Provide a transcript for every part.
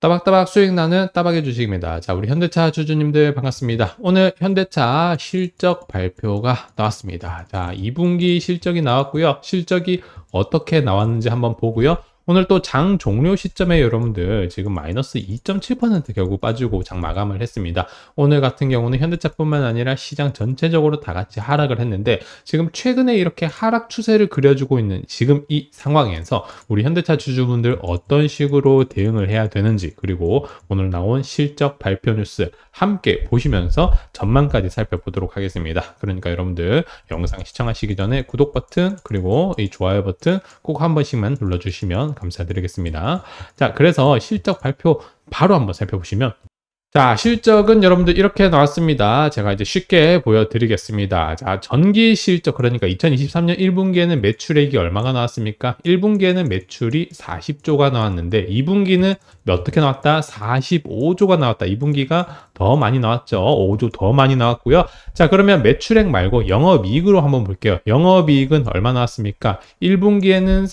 따박따박 수익 나는 따박의 주식입니다. 자, 우리 현대차 주주님들 반갑습니다. 오늘 현대차 실적 발표가 나왔습니다. 자, 2분기 실적이 나왔고요. 실적이 어떻게 나왔는지 한번 보고요. 오늘 또 장 종료 시점에 여러분들 지금 마이너스 2.7% 결국 빠지고 장 마감을 했습니다. 오늘 같은 경우는 현대차뿐만 아니라 시장 전체적으로 다 같이 하락을 했는데 지금 최근에 이렇게 하락 추세를 그려주고 있는 지금 이 상황에서 우리 현대차 주주분들 어떤 식으로 대응을 해야 되는지 그리고 오늘 나온 실적 발표 뉴스 함께 보시면서 전망까지 살펴보도록 하겠습니다. 그러니까 여러분들 영상 시청하시기 전에 구독 버튼 그리고 이 좋아요 버튼 꼭 한 번씩만 눌러주시면 감사드리겠습니다. 자, 그래서 실적 발표 바로 한번 살펴보시면 자, 실적은 여러분들 이렇게 나왔습니다. 제가 이제 쉽게 보여드리겠습니다. 자, 전기 실적, 그러니까 2023년 1분기에는 매출액이 얼마가 나왔습니까? 1분기에는 매출이 40조가 나왔는데, 2분기는 어떻게 나왔다? 45조가 나왔다. 2분기가 더 많이 나왔죠. 5조 더 많이 나왔고요. 자, 그러면 매출액 말고 영업이익으로 한번 볼게요. 영업이익은 얼마 나왔습니까? 1분기에는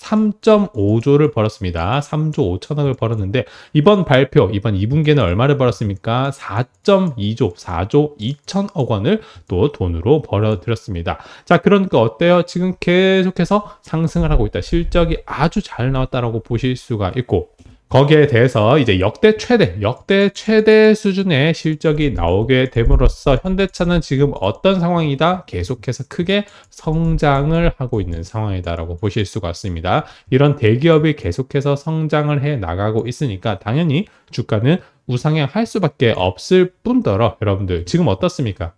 3.5조를 벌었습니다. 3조 5천억을 벌었는데 이번 발표, 이번 2분기에는 얼마를 벌었습니까? 4.2조, 4조 2천억 원을 또 돈으로 벌어들였습니다. 자, 그러니까 어때요? 지금 계속해서 상승을 하고 있다. 실적이 아주 잘 나왔다라고 보실 수가 있고 거기에 대해서 이제 역대 최대, 역대 최대 수준의 실적이 나오게 됨으로써 현대차는 지금 어떤 상황이다? 계속해서 크게 성장을 하고 있는 상황이다라고 보실 수가 있습니다. 이런 대기업이 계속해서 성장을 해 나가고 있으니까 당연히 주가는 우상향할 수밖에 없을 뿐더러 여러분들 지금 어떻습니까?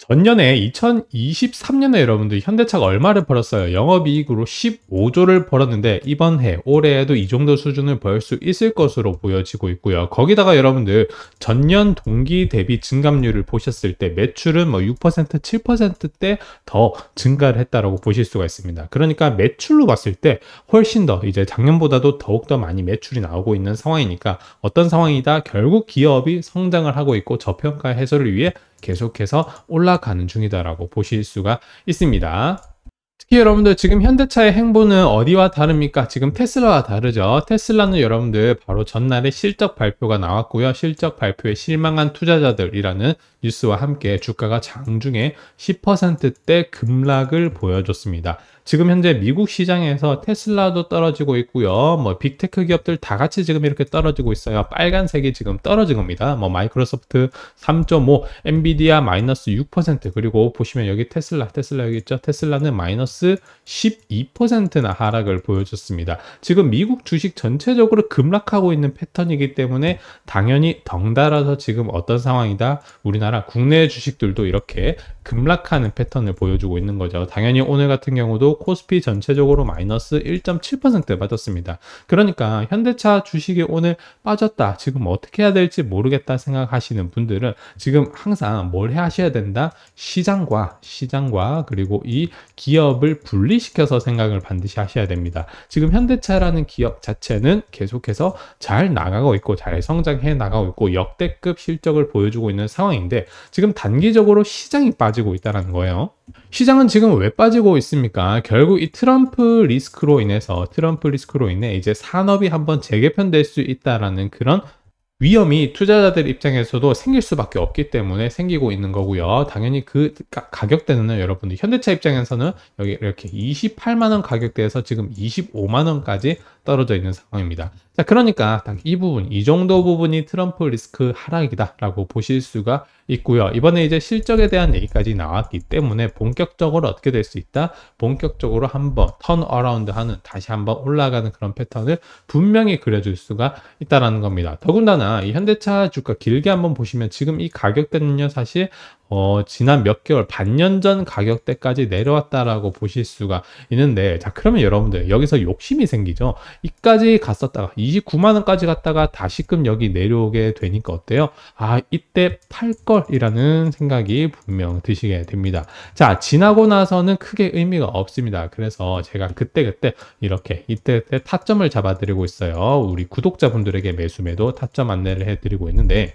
전년에 2023년에 여러분들 현대차가 얼마를 벌었어요? 영업이익으로 15조를 벌었는데 이번 해 올해에도 이 정도 수준을 벌 수 있을 것으로 보여지고 있고요. 거기다가 여러분들 전년 동기 대비 증감률을 보셨을 때 매출은 뭐6% 7%대 더 증가를 했다라고 보실 수가 있습니다. 그러니까 매출로 봤을 때 훨씬 더 이제 작년보다도 더욱 더 많이 매출이 나오고 있는 상황이니까 어떤 상황이다 결국 기업이 성장을 하고 있고 저평가 해소를 위해 계속해서 올라가는 중이다라고 보실 수가 있습니다. 특히 여러분들 지금 현대차의 행보는 어디와 다릅니까? 지금 테슬라와 다르죠. 테슬라는 여러분들 바로 전날에 실적 발표가 나왔고요. 실적 발표에 실망한 투자자들이라는 뉴스와 함께 주가가 장중에 10%대 급락을 보여줬습니다. 지금 현재 미국 시장에서 테슬라도 떨어지고 있고요. 뭐 빅테크 기업들 다 같이 지금 이렇게 떨어지고 있어요. 빨간색이 지금 떨어진 겁니다. 뭐 마이크로소프트 3.5, 엔비디아 마이너스 6% 그리고 보시면 여기 테슬라, 테슬라 여기 있죠. 테슬라는 마이너스 12%나 하락을 보여줬습니다. 지금 미국 주식 전체적으로 급락하고 있는 패턴이기 때문에 당연히 덩달아서 지금 어떤 상황이다? 우리나라 우리나라 국내 주식들도 이렇게 급락하는 패턴을 보여주고 있는 거죠. 당연히 오늘 같은 경우도 코스피 전체적으로 마이너스 1.7% 빠졌습니다. 그러니까 현대차 주식이 오늘 빠졌다. 지금 어떻게 해야 될지 모르겠다 생각하시는 분들은 지금 항상 뭘 하셔야 된다? 시장과 시장과 그리고 이 기업을 분리시켜서 생각을 반드시 하셔야 됩니다. 지금 현대차라는 기업 자체는 계속해서 잘 나가고 있고 잘 성장해 나가고 있고 역대급 실적을 보여주고 있는 상황인데 지금 단기적으로 시장이 빠지고 있다는 거예요. 시장은 지금 왜 빠지고 있습니까? 결국 이 트럼프 리스크로 인해서 트럼프 리스크로 인해 이제 산업이 한번 재개편될 수 있다라는 그런 위험이 투자자들 입장에서도 생길 수밖에 없기 때문에 생기고 있는 거고요. 당연히 그 가격대는 여러분들 현대차 입장에서는 여기 이렇게 28만 원 가격대에서 지금 25만 원까지 떨어져 있는 상황입니다. 자, 그러니까 이 부분, 이 정도 부분이 트럼프 리스크 하락이다라고 보실 수가 있고요. 이번에 이제 실적에 대한 얘기까지 나왔기 때문에 본격적으로 어떻게 될 수 있다? 본격적으로 한번 턴 어라운드 하는 다시 한번 올라가는 그런 패턴을 분명히 그려줄 수가 있다라는 겁니다. 더군다나 이 현대차 주가 길게 한번 보시면 지금 이 가격대는요 사실 어, 지난 몇 개월, 반년 전 가격대까지 내려왔다라고 보실 수가 있는데, 자, 그러면 여러분들, 여기서 욕심이 생기죠? 이까지 갔었다가, 29만원까지 갔다가 다시금 여기 내려오게 되니까 어때요? 아, 이때 팔걸이라는 생각이 분명 드시게 됩니다. 자, 지나고 나서는 크게 의미가 없습니다. 그래서 제가 그때그때 그때 이렇게, 이때그때 타점을 잡아드리고 있어요. 우리 구독자분들에게 매수매도 타점 안내를 해드리고 있는데,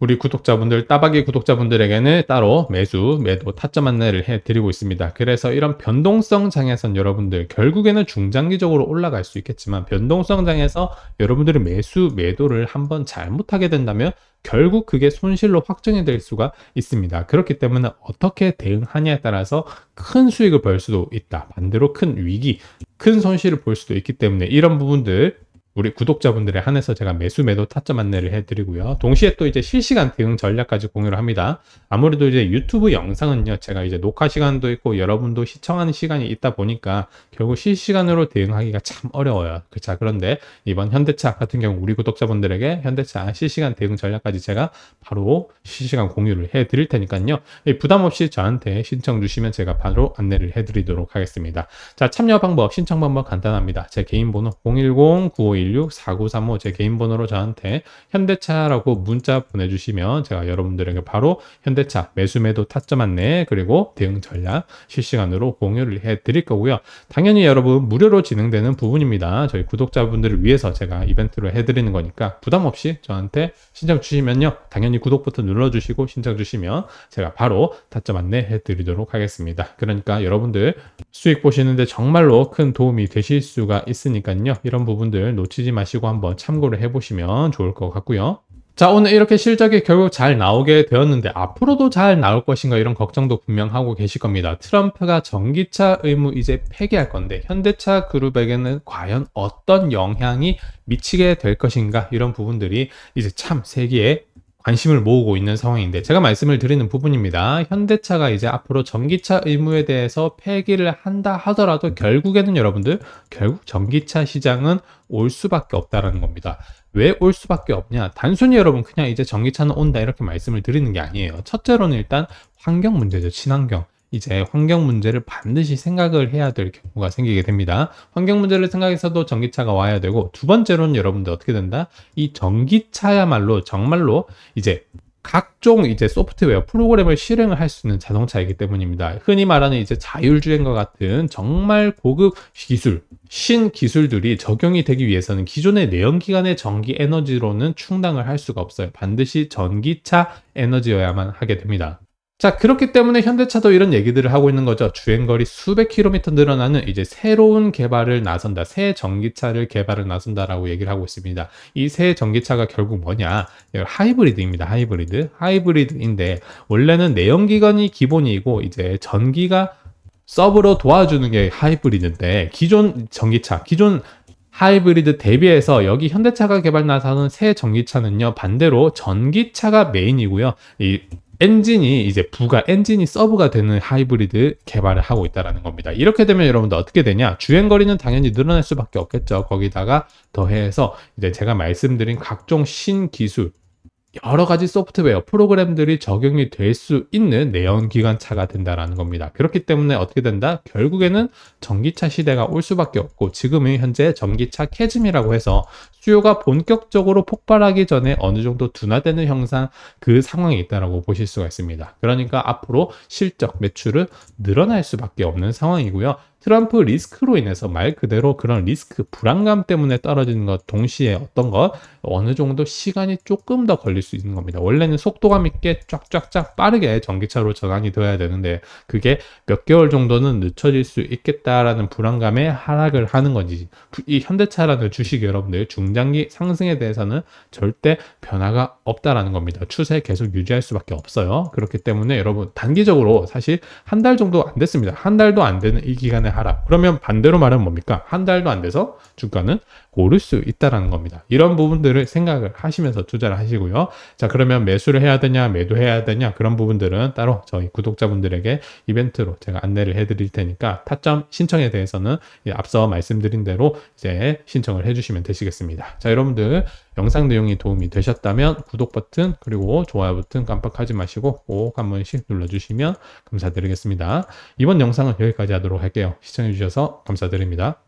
우리 구독자분들, 따박이 구독자분들에게는 따로 매수, 매도, 타점 안내를 해드리고 있습니다. 그래서 이런 변동성 장에선 여러분들 결국에는 중장기적으로 올라갈 수 있겠지만 변동성 장에서 여러분들이 매수, 매도를 한번 잘못하게 된다면 결국 그게 손실로 확정이 될 수가 있습니다. 그렇기 때문에 어떻게 대응하냐에 따라서 큰 수익을 벌 수도 있다. 반대로 큰 위기, 큰 손실을 볼 수도 있기 때문에 이런 부분들 우리 구독자분들에 한해서 제가 매수 매도 타점 안내를 해드리고요. 동시에 또 이제 실시간 대응 전략까지 공유를 합니다. 아무래도 이제 유튜브 영상은요, 제가 이제 녹화 시간도 있고 여러분도 시청하는 시간이 있다 보니까 결국 실시간으로 대응하기가 참 어려워요. 그 자, 그런데 이번 현대차 같은 경우 우리 구독자분들에게 현대차 실시간 대응 전략까지 제가 바로 실시간 공유를 해드릴 테니까요. 부담 없이 저한테 신청 주시면 제가 바로 안내를 해드리도록 하겠습니다. 자, 참여 방법, 신청 방법 간단합니다. 제 개인 번호 010 951 016-4935제 개인 번호로 저한테 현대차라고 문자 보내주시면 제가 여러분들에게 바로 현대차 매수 매도 타점 안내 그리고 대응 전략 실시간으로 공유를 해 드릴 거고요. 당연히 여러분 무료로 진행되는 부분입니다. 저희 구독자분들을 위해서 제가 이벤트로 해드리는 거니까 부담 없이 저한테 신청 주시면요. 당연히 구독 버튼 눌러주시고 신청 주시면 제가 바로 타점 안내해 드리도록 하겠습니다. 그러니까 여러분들 수익 보시는데 정말로 큰 도움이 되실 수가 있으니까요. 이런 부분들 놓 놓치지 마시고 한번 참고를 해보시면 좋을 것 같고요. 자 오늘 이렇게 실적이 결국 잘 나오게 되었는데 앞으로도 잘 나올 것인가 이런 걱정도 분명 하고 계실 겁니다. 트럼프가 전기차 의무 이제 폐기할 건데 현대차 그룹에게는 과연 어떤 영향이 미치게 될 것인가 이런 부분들이 이제 참 세계에 관심을 모으고 있는 상황인데 제가 말씀을 드리는 부분입니다. 현대차가 이제 앞으로 전기차 의무에 대해서 폐기를 한다 하더라도 결국에는 여러분들 결국 전기차 시장은 올 수밖에 없다라는 겁니다. 왜 올 수밖에 없냐? 단순히 여러분 그냥 이제 전기차는 온다 이렇게 말씀을 드리는 게 아니에요. 첫째로는 일단 환경 문제죠. 친환경. 이제 환경 문제를 반드시 생각을 해야 될 경우가 생기게 됩니다. 환경 문제를 생각해서도 전기차가 와야 되고 두 번째로는 여러분들 어떻게 된다? 이 전기차야말로 정말로 이제 각종 이제 소프트웨어 프로그램을 실행을 할 수 있는 자동차이기 때문입니다. 흔히 말하는 이제 자율주행과 같은 정말 고급 기술, 신 기술들이 적용이 되기 위해서는 기존의 내연기관의 전기 에너지로는 충당을 할 수가 없어요. 반드시 전기차 에너지여야만 하게 됩니다. 자, 그렇기 때문에 현대차도 이런 얘기들을 하고 있는 거죠. 주행거리 수백 킬로미터 늘어나는 이제 새로운 개발을 나선다. 새 전기차를 개발을 나선다라고 얘기를 하고 있습니다. 이 새 전기차가 결국 뭐냐? 예, 하이브리드입니다. 하이브리드. 하이브리드인데 원래는 내연기관이 기본이고 이제 전기가 서브로 도와주는 게 하이브리드인데 기존 전기차, 기존 하이브리드 대비해서 여기 현대차가 개발 나서는 새 전기차는요 반대로 전기차가 메인이고요. 이 엔진이 이제 부가 엔진이 서브가 되는 하이브리드 개발을 하고 있다라는 겁니다. 이렇게 되면 여러분들 어떻게 되냐? 주행 거리는 당연히 늘어날 수밖에 없겠죠. 거기다가 더해서 이제 제가 말씀드린 각종 신기술 여러 가지 소프트웨어 프로그램들이 적용이 될 수 있는 내연 기관차가 된다라는 겁니다. 그렇기 때문에 어떻게 된다? 결국에는 전기차 시대가 올 수밖에 없고 지금은 현재 전기차 캐즘이라고 해서 수요가 본격적으로 폭발하기 전에 어느 정도 둔화되는 형상 그 상황이 있다라고 보실 수가 있습니다. 그러니까 앞으로 실적 매출을 늘어날 수밖에 없는 상황이고요. 트럼프 리스크로 인해서 말 그대로 그런 리스크 불안감 때문에 떨어지는 것 동시에 어떤 것 어느 정도 시간이 조금 더 걸릴 수 있는 겁니다. 원래는 속도감 있게 쫙쫙쫙 빠르게 전기차로 전환이 되어야 되는데 그게 몇 개월 정도는 늦춰질 수 있겠다라는 불안감에 하락을 하는 건지 이 현대차라는 주식 여러분들 중장기 상승에 대해서는 절대 변화가 없다라는 겁니다. 추세 계속 유지할 수밖에 없어요. 그렇기 때문에 여러분 단기적으로 사실 한 달 정도 안 됐습니다. 한 달도 안 되는 이 기간에 주에하라 그러면 반대로 말하면 뭡니까? 한 달도 안 돼서 주가는 오를 수 있다라는 겁니다. 이런 부분들을 생각을 하시면서 투자를 하시고요. 자, 그러면 매수를 해야 되냐, 매도해야 되냐 그런 부분들은 따로 저희 구독자분들에게 이벤트로 제가 안내를 해드릴 테니까 타점 신청에 대해서는 앞서 말씀드린 대로 이제 신청을 해주시면 되시겠습니다. 자, 여러분들 영상 내용이 도움이 되셨다면 구독 버튼 그리고 좋아요 버튼 깜빡하지 마시고 꼭 한 번씩 눌러주시면 감사드리겠습니다. 이번 영상은 여기까지 하도록 할게요. 시청해주셔서 감사드립니다.